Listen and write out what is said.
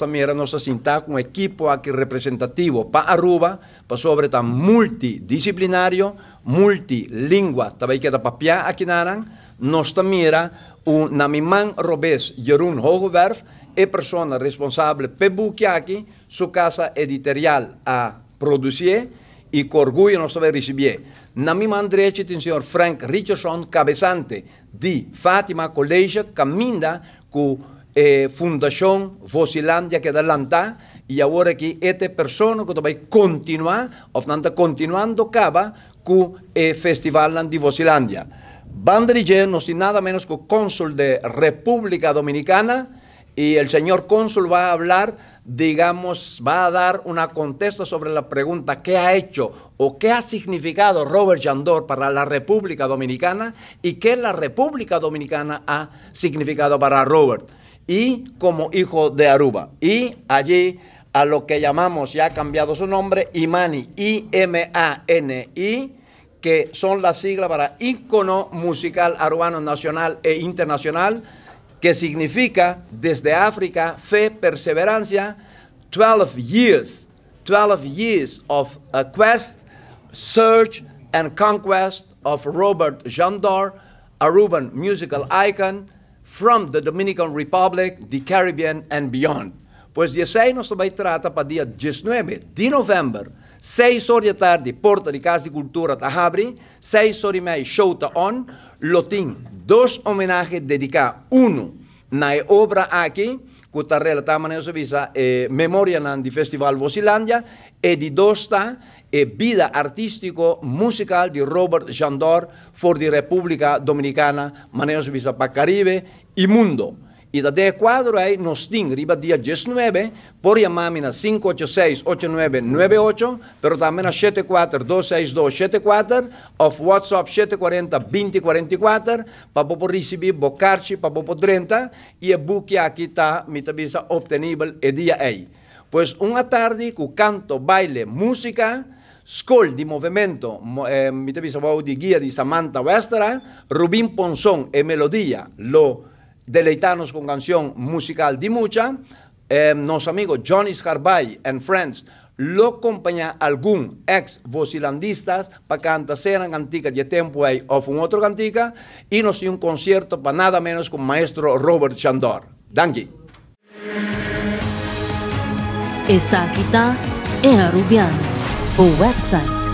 también nos ha con un equipo aquí representativo para Aruba, para sobre tan multidisciplinario, multilingua, también que Pia aquí naran, nos también un namimán robés, Jerún Hogewerf, es persona responsable de aquí, su casa editorial a producir y con orgullo nos a recibir. Namimán derecho el este señor Frank Richardson, cabezante de Fátima College, caminda con eh, Fundación Vocilandia que adelanta y ahora aquí esta persona que va a continuar, continuando cava con el eh, Festival de Vocilandia. Banderille no sin nada menos que cónsul de República Dominicana y el señor cónsul va a hablar, digamos, va a dar una contesta sobre la pregunta qué ha hecho o qué ha significado Robert Jandor para la República Dominicana y qué la República Dominicana ha significado para Robert y como hijo de Aruba. Y allí a lo que llamamos, ya ha cambiado su nombre, Imani, I-M-A-N-I, que son las siglas para ícono musical arubano nacional e internacional, que significa desde África fe, perseverancia, 12 years, 12 years of a quest, search and conquest of Robert Jandor, Aruban musical icon, from the Dominican Republic, the Caribbean and beyond. Pois dia 6 nós também trata para dia 19 de novembro, 6 horas da tarde, Porta de Casa de Cultura da abre, 6 horas e meia, show tá on, lotim, dois homenagens dedicados, um na obra aqui, Cutarrella Tamane Osovisa, eh, Memoria Nandi Festival Vosilandia e di Dosta e Vida Artistico Musical di Robert Jandor for di Repubblica Dominicana Maneo Sovisa Paccaribe Imundo. Y de de cuadro aí nos arriba riba 19, por llamarme a 586-8998, pero también a 74-262-74, of WhatsApp 740-2044, para poder recibir bocarchi, para poder 30, y el book aquí está, mi tabisa, obtenible e día aí. pues una tarde con canto, baile, música, Skol di Movimento, eh, mi te guía de Samantha Westera, Rubín Ponzón e Melodía, lo deleitarnos con canción musical de mucha, eh, nos amigos Johnny Scarbay and Friends lo acompaña algún ex vocilandistas para cantar seran cantica de tiempo ahí o un otro cantica y nos dio un concierto para nada menos con maestro Robert Chandor. Dangi. Esa o website